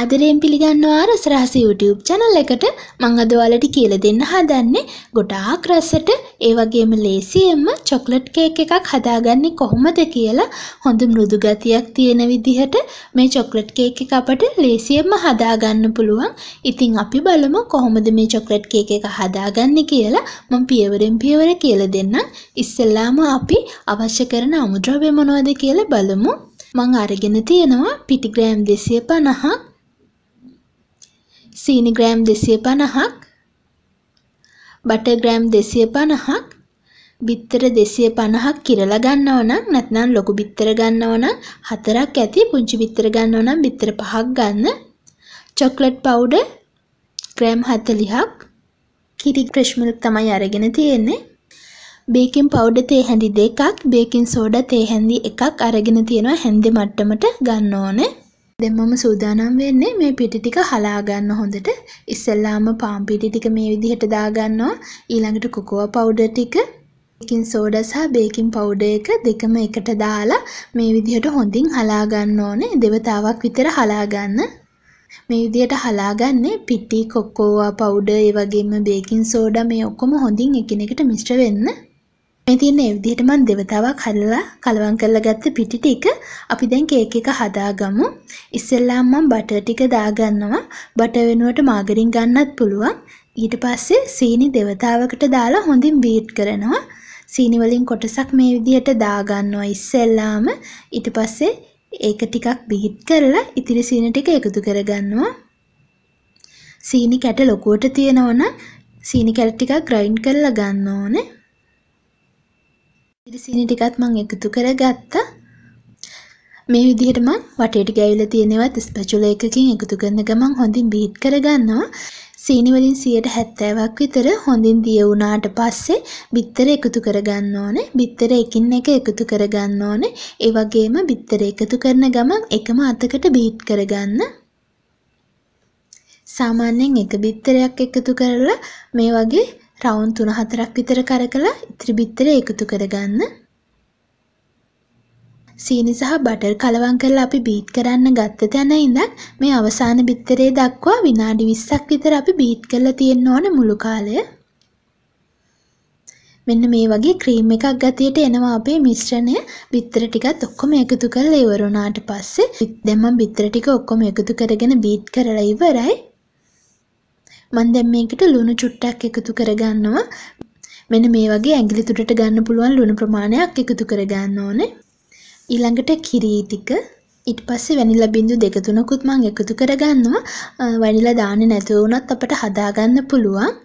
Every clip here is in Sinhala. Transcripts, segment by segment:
ආදරයෙන් පිළිගන්නවා රසරහස YouTube channel එකට මං අද ඔයාලට කියලා දෙන්න හදන්නේ ගොඩාක් රසට ඒ වගේම ලේසියෙන්ම චොක්ලට් කේක් එකක් හදාගන්නේ කොහොමද කියලා හොඳ මෘදු ගතියක් තියෙන විදිහට මේ චොක්ලට් කේක් එක අපට ලේසියෙන්ම හදාගන්න පුළුවන්. ඉතින් අපි බලමු කොහොමද මේ චොක්ලට් කේක් එක හදාගන්නේ කියලා මම පියවරෙන් පියවර කියලා දෙන්නම්. ඉස්සෙල්ලාම අපි අවශ්‍ය කරන අමුද්‍රව්‍ය මොනවද කියලා බලමු. මං අරගෙන තියෙනවා පිටිග්‍රෑම් 250ක් සීනි ග්‍රෑම් 250ක් බටර් ග්‍රෑම් 250ක් බිත්තර 250ක් කිරලා ගන්නව නම් නැත්නම් ලොකු බිත්තර ගන්නව නම් හතරක් ඇති පුංචි බිත්තර ගන්නව නම් බිත්තර පහක් ගන්න චොක්ලට් පවුඩර් ග්‍රෑම් 40ක් කිරි ක්‍රෂ් මිල්ක් තමයි අරගෙන තියෙන්නේ බේකින් පවුඩර් තේ හැඳි දෙකක් බේකින් සෝඩා තේ හැඳි එකක් අරගෙන තියෙනවා හැඳි මට්ටමට ගන්න ඕනේ දැන් මම සූදානම් වෙන්නේ මේ පිටි ටික හලා ගන්න හොඳට. ඉස්සෙල්ලාම පාන් පිටි ටික මේ විදිහට දාගන්නවා. ඊළඟට කොකෝවා පවුඩර් ටික, බේකින් සෝඩා සහ බේකින් පවුඩර් එක දෙකම එකට දාලා මේ විදිහට හොඳින් හලා ගන්න ඕනේ. දෙවතාවක් විතර හලා ගන්න. මේ විදිහට හලාගන්නේ පිටි, කොකෝවා පවුඩර්, ඒ වගේම බේකින් සෝඩා මේ ඔක්කොම හොඳින් එකිනෙකට මිශ්‍ර වෙන්න. ඉතින් ඒ විදිහට මම දෙවතාවක් හදලා කලවම් කරලා ගත්ත පිටි ටික අපි දැන් කේක් එක හදාගමු. ඉස්සෙල්ලාම මම බටර් ටික දාගන්නවා. බටර් වෙනුවට මාගරින් ගන්නත් පුළුවන්. ඊට පස්සේ සීනි දෙවතාවකට දාලා හොඳින් බීට් කරනවා. සීනි වලින් කොටසක් මේ විදිහට දාගන්නවා ඉස්සෙල්ලාම. ඊට පස්සේ ඒක ටිකක් බීට් කරලා ඉතිරි සීනි ටික එකතු කරගන්නවා. සීනි කැට ලොකුවට තියෙනවනම් සීනි කැට ටිකක් ග්‍රයින්ඩ් කරලා ගන්න ඕනේ. ඉරිසිනි ටිකත් මං එකතු කරගත්තා. මේ විදිහට මං වටේට ගෑවිලා තියෙනවත් ස්පැචුලා එකකින් එකතු කරන ගමන් හොඳින් බීට් කරගන්නවා. සීනි වලින් 70ක් විතර හොඳින් දිය වුණාට පස්සේ බිත්තර එකතු කරගන්න ඕනේ. බිත්තර එකින් එක එකතු කරගන්න ඕනේ. ඒ වගේම බිත්තර එකතු කරන ගමන් එකම අතකට බීට් කරගන්න. සාමාන්‍යයෙන් එක බිත්තරයක් එකතු කරලා මේ වගේ රවුන් 3-4ක් විතර කරකලා ඉතිරි බිත්තර එකතු කරගන්න. සීනි සහ බටර් කලවම් කරලා අපි බීට් කරන්න ගත්ත තැන ඉඳන් මේ අවසාන බිත්තරේ දක්වා විනාඩි 20ක් විතර අපි බීට් කරලා තියෙන්න ඕන මුළු කාලය. මෙන්න මේ වගේ ක්‍රීම් එකක් ගතියට එනවා අපේ මිශ්‍රණය. බිත්තර ටිකත් ඔක්කොම එකතු කරලා ඉවර වුණාට පස්සේ දැන් මම බිත්තර ටික ඔක්කොම එකතු කරගෙන බීට් කරලා ඉවරයි. මන් දැන් මේකට ලුණු චුට්ටක් එකතු කරගන්නවා. මෙන්න මේ වගේ ඇඟිලි තුඩට ගන්න පුළුවන් ලුණු ප්‍රමාණයක් එකතු කරගන්න ඕනේ. ඊළඟට කිරි ටික ඊට පස්සේ වැනිලා බින්දු දෙක තුනකුත් මම එකතු කරගන්නවා. වැනිලා දාන්නේ නැතුව වුණත් අපිට හදාගන්න පුළුවන්.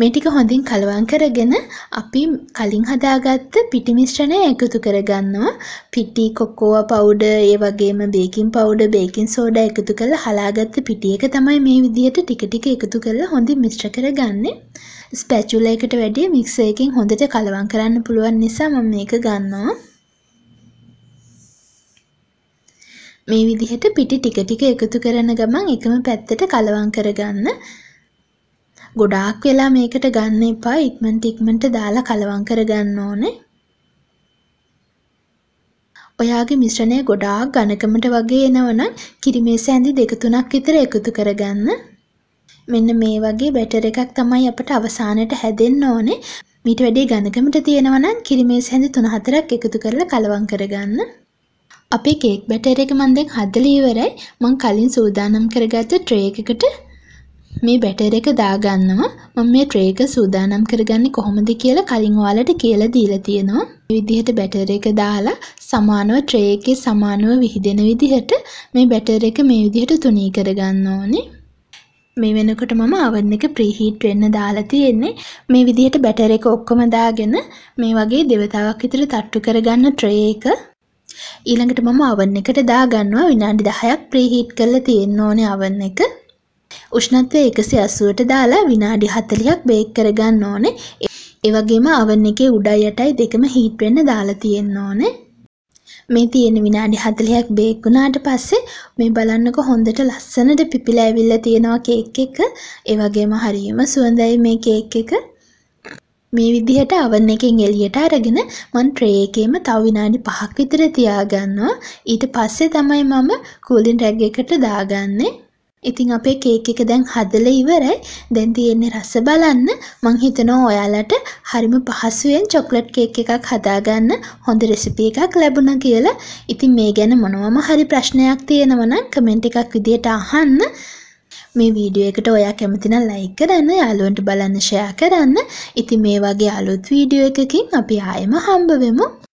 මේ ටික හොඳින් කලවම් කරගෙන අපි කලින් හදාගත්ත පිටි මිශ්‍රණය එකතු කරගන්නවා. පිටි කොකෝවා පවුඩර් ඒ වගේම බේකින් පවුඩර් බේකින් සෝඩා එකතු කරලා හලාගත්ත පිටි එක තමයි මේ විදිහට ටික ටික එකතු කරලා හොඳින් මිශ්‍ර කරගන්නේ. ස්පැචුලා එකට වැඩිය මික්සර් එකෙන් හොඳට කලවම් කරන්න පුළුවන් නිසා මම මේක ගන්නවා. මේ විදිහට පිටි ටික ටික එකතු කරන ගමන් එකම පැත්තට කලවම් කරගන්න. ගොඩාක් වෙලා මේකට ගන්න එපා ඉක්මනට ඉක්මනට දාලා කලවම් කරගන්න ඕනේ. ඔයාගේ මිශ්‍රණය ගොඩාක් ඝනකමට වගේ එනවනම් කිරිමේස ඇඳි දෙක තුනක් විතර එකතු කරගන්න. මෙන්න මේ වගේ බැටර් එකක් තමයි අපට අවසානයේ හැදෙන්න ඕනේ. මීට වැඩිය ඝනකමට තියෙනවා නම් කිරිමේස ඇඳි තුන හතරක් එකතු කරලා කලවම් කරගන්න. අපේ කේක් බැටර් එක මම දැන් හදලා ඉවරයි. මම කලින් සූදානම් කරගත්ත ට්‍රේ එකකට මේ බැටර් එක දාගන්නවා මම මේ ට්‍රේ එක සූදානම් කරගන්නේ කොහොමද කියලා කලින් ඔයාලට කියලා දීලා තියෙනවා. මේ විදිහට බැටර් එක දාලා සමානව ට්‍රේ එකේ සමානව විහිදෙන විදිහට මේ බැටර් එක මේ විදිහට තුනී කරගන්න ඕනේ. මේ වෙනකොට මම oven එක preheat වෙන්න දාලා තියෙන්නේ. මේ විදිහට බැටර් එක ඔක්කොම දාගෙන මේ වගේ දෙවතාවක් විතර තට්ටු කරගන්න ට්‍රේ එක ඊළඟට මම oven එකට දාගන්නවා විනාඩි 10ක් preheat කරලා තියෙන්න ඕනේ oven එක. උෂ්ණත්වය එකසි අසුවට දාලා විනාඩි හතලියක් බේක් කරගන්න ඕනේ එවගේම අවන් එකේ උඩයි යටයි දෙකම හීට් වෙන්න දාලා තියෙන්න ඕනේ මේ තියෙන විනාඩි 40ක් බේක් වුණාට පස්සේ මේ බලන්නකො හොඳට ලස්සනට පිපිලා ඇවිල්ලා තියෙනවා කේක් එක. ඒ වගේම හරියම සුවඳයි මේ කේක් එක. මේ විදිහට අවන් එකෙන් එළියට අරගෙන මම ට්‍රේ එකේම තව විනාඩි 5ක් විතර තියාගන්නවා. ඊට පස්සේ තමයි මම කූලින් රැග් එකට දාගන්නේ. ඉතිං අපේ කේක් එක දැන් හදලා ඉවරයි. දැන් තියෙන්නේ රස බලන්න. මං හිතනවා ඔයාලට හරිම පහසුවෙන් චොක්ලට් කේක් එකක් හදාගන්න හොඳ රෙසිපි එකක් ලැබුණා කියලා. ඉතින් මේ ගැන මොනවම හරි ප්‍රශ්නයක් තියෙනවා නම් කමෙන්ට් එකක් විදියට අහන්න. මේ වීඩියෝ එකට ඔයා කැමති නම් ලයික් කරන්න, යාළුවන්ට බලන්න ෂෙයා කරන්න. ඉතින් මේ වගේ අලුත් වීඩියෝ එකකින් අපි ආයෙම හම්බ වෙමු.